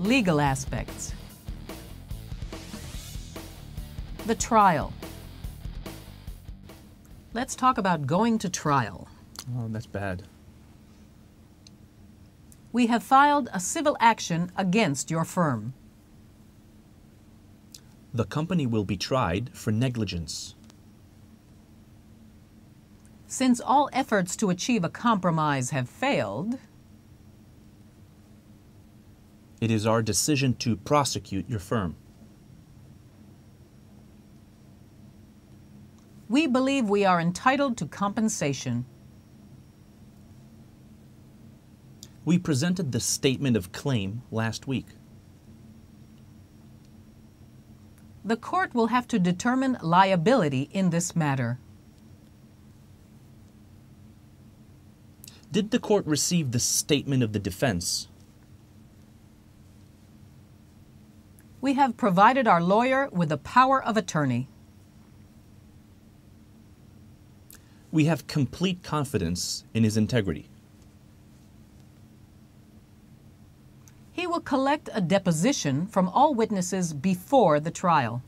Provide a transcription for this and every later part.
Legal aspects. The trial. Let's talk about going to trial. Oh, that's bad. We have filed a civil action against your firm. The company will be tried for negligence. Since all efforts to achieve a compromise have failed, it is our decision to prosecute your firm. We believe we are entitled to compensation. We presented the statement of claim last week. The court will have to determine liability in this matter. Did the court receive the statement of the defense? we have provided our lawyer with the power of attorney. We have complete confidence in his integrity. He will collect a deposition from all witnesses before the trial.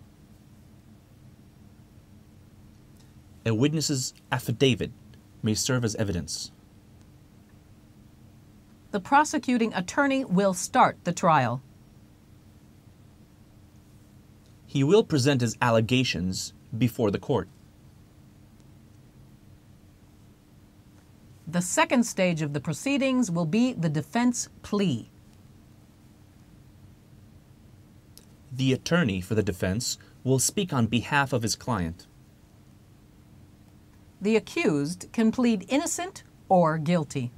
A witness's affidavit may serve as evidence. The prosecuting attorney will start the trial he will present his allegations before the court. The second stage of the proceedings will be the defense plea. The attorney for the defense will speak on behalf of his client. The accused can plead innocent or guilty.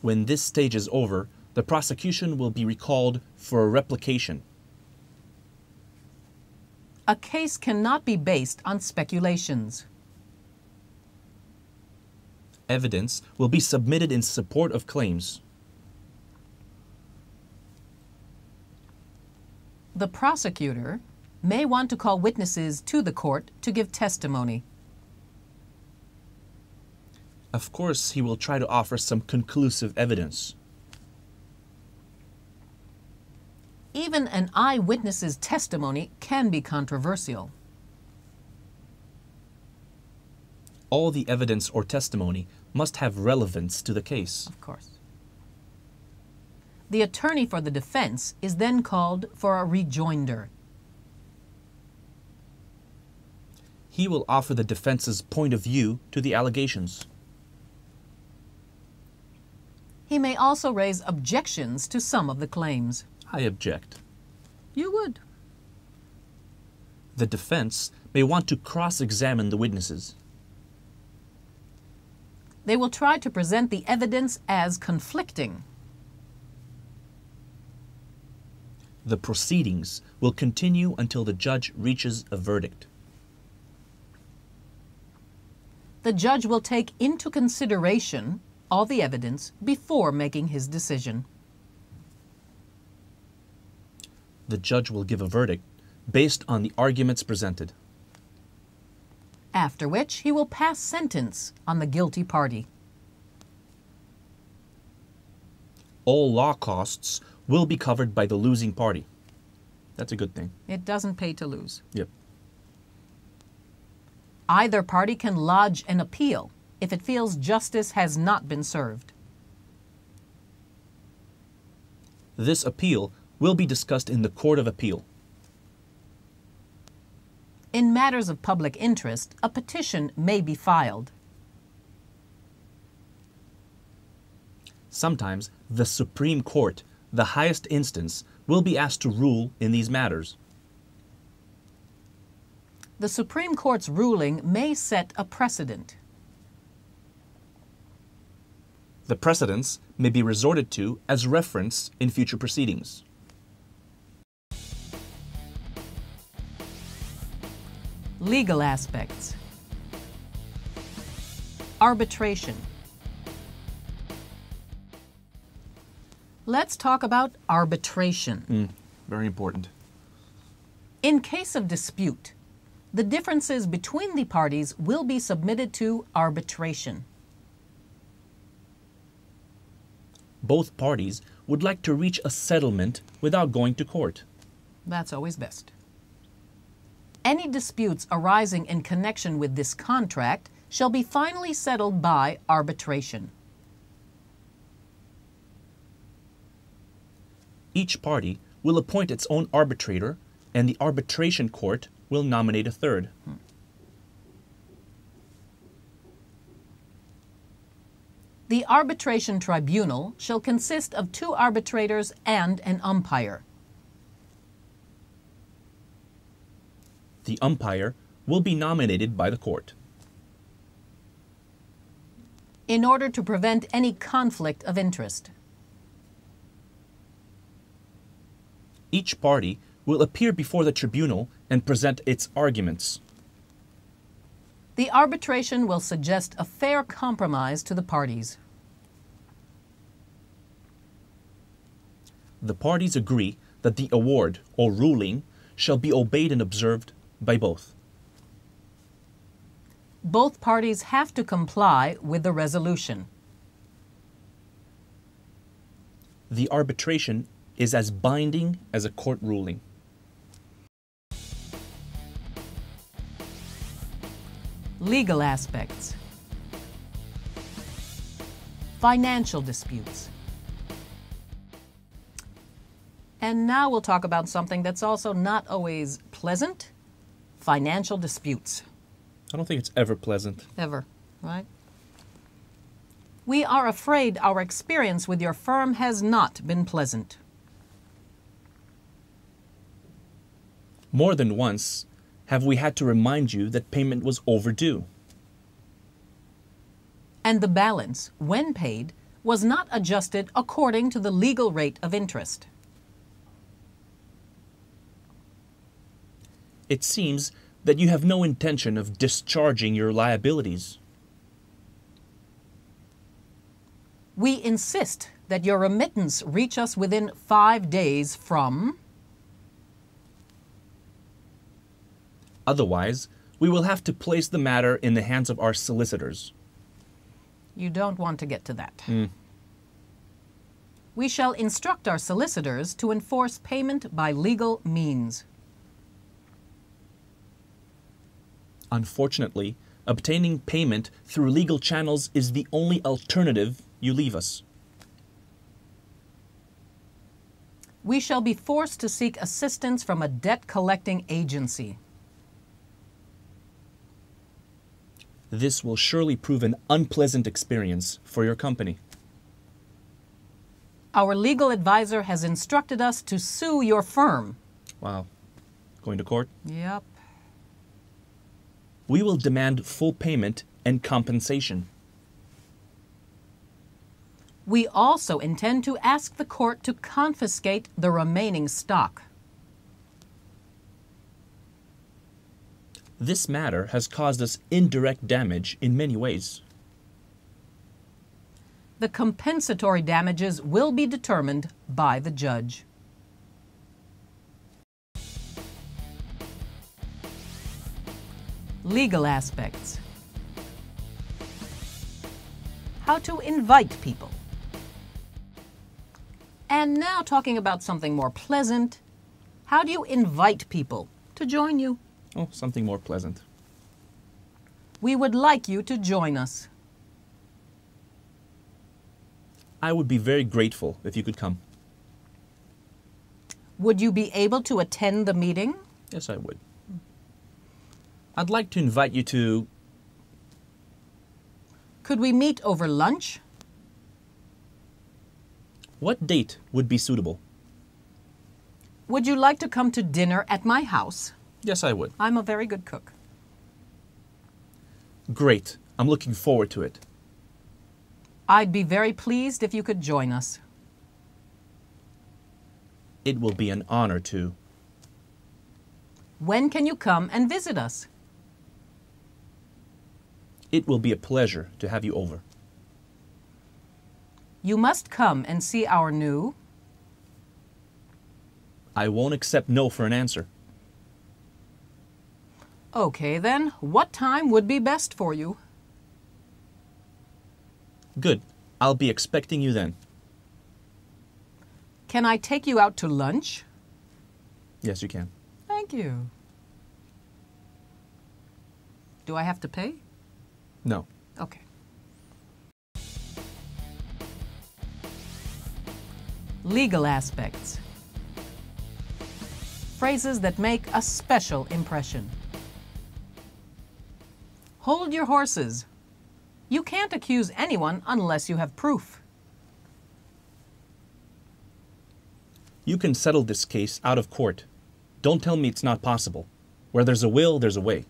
When this stage is over, the prosecution will be recalled for a replication. A case cannot be based on speculations. Evidence will be submitted in support of claims. The prosecutor may want to call witnesses to the court to give testimony. Of course, he will try to offer some conclusive evidence. even an eyewitness's testimony can be controversial. All the evidence or testimony must have relevance to the case. Of course. The attorney for the defense is then called for a rejoinder. He will offer the defense's point of view to the allegations. He may also raise objections to some of the claims. I object. You would. The defense may want to cross examine the witnesses. They will try to present the evidence as conflicting. The proceedings will continue until the judge reaches a verdict. The judge will take into consideration all the evidence before making his decision. the judge will give a verdict based on the arguments presented. After which, he will pass sentence on the guilty party. All law costs will be covered by the losing party. That's a good thing. It doesn't pay to lose. Yep. Either party can lodge an appeal if it feels justice has not been served. This appeal will be discussed in the Court of Appeal. In matters of public interest, a petition may be filed. Sometimes the Supreme Court, the highest instance, will be asked to rule in these matters. The Supreme Court's ruling may set a precedent. The precedents may be resorted to as reference in future proceedings. Legal aspects. Arbitration. Let's talk about arbitration. Mm, very important. In case of dispute, the differences between the parties will be submitted to arbitration. Both parties would like to reach a settlement without going to court. That's always best. Any disputes arising in connection with this contract shall be finally settled by arbitration. Each party will appoint its own arbitrator, and the arbitration court will nominate a third. Hmm. The arbitration tribunal shall consist of two arbitrators and an umpire. the umpire, will be nominated by the court. In order to prevent any conflict of interest, each party will appear before the tribunal and present its arguments. The arbitration will suggest a fair compromise to the parties. The parties agree that the award or ruling shall be obeyed and observed by both. Both parties have to comply with the resolution. The arbitration is as binding as a court ruling. Legal aspects, financial disputes. And now we'll talk about something that's also not always pleasant financial disputes. I don't think it's ever pleasant. Ever, right? We are afraid our experience with your firm has not been pleasant. More than once have we had to remind you that payment was overdue. And the balance, when paid, was not adjusted according to the legal rate of interest. it seems that you have no intention of discharging your liabilities. We insist that your remittance reach us within five days from. Otherwise, we will have to place the matter in the hands of our solicitors. You don't want to get to that. Mm. We shall instruct our solicitors to enforce payment by legal means. Unfortunately, obtaining payment through legal channels is the only alternative you leave us. We shall be forced to seek assistance from a debt collecting agency. This will surely prove an unpleasant experience for your company. Our legal advisor has instructed us to sue your firm. Wow. Going to court? Yep we will demand full payment and compensation. We also intend to ask the court to confiscate the remaining stock. This matter has caused us indirect damage in many ways. The compensatory damages will be determined by the judge. Legal aspects. How to invite people. And now talking about something more pleasant. How do you invite people to join you? Oh, something more pleasant. We would like you to join us. I would be very grateful if you could come. Would you be able to attend the meeting? Yes, I would. I'd like to invite you to. Could we meet over lunch? What date would be suitable? Would you like to come to dinner at my house? Yes, I would. I'm a very good cook. Great. I'm looking forward to it. I'd be very pleased if you could join us. It will be an honor to. When can you come and visit us? It will be a pleasure to have you over. You must come and see our new. I won't accept no for an answer. Okay, then. What time would be best for you? Good. I'll be expecting you then. Can I take you out to lunch? Yes, you can. Thank you. Do I have to pay? No. Okay. Legal aspects. Phrases that make a special impression. Hold your horses. You can't accuse anyone unless you have proof. You can settle this case out of court. Don't tell me it's not possible. Where there's a will, there's a way.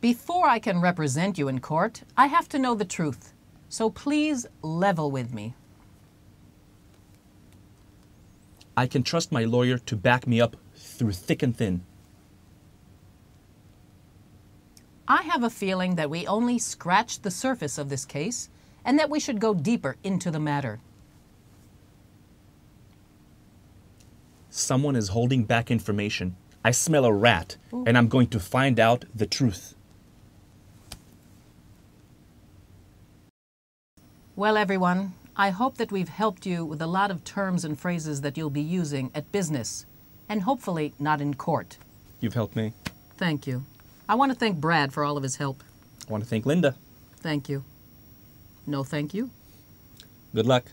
Before I can represent you in court, I have to know the truth. So please level with me. I can trust my lawyer to back me up through thick and thin. I have a feeling that we only scratched the surface of this case and that we should go deeper into the matter. Someone is holding back information. I smell a rat, Ooh. and I'm going to find out the truth. Well, everyone, I hope that we've helped you with a lot of terms and phrases that you'll be using at business, and hopefully not in court. You've helped me. Thank you. I want to thank Brad for all of his help. I want to thank Linda. Thank you. No, thank you. Good luck.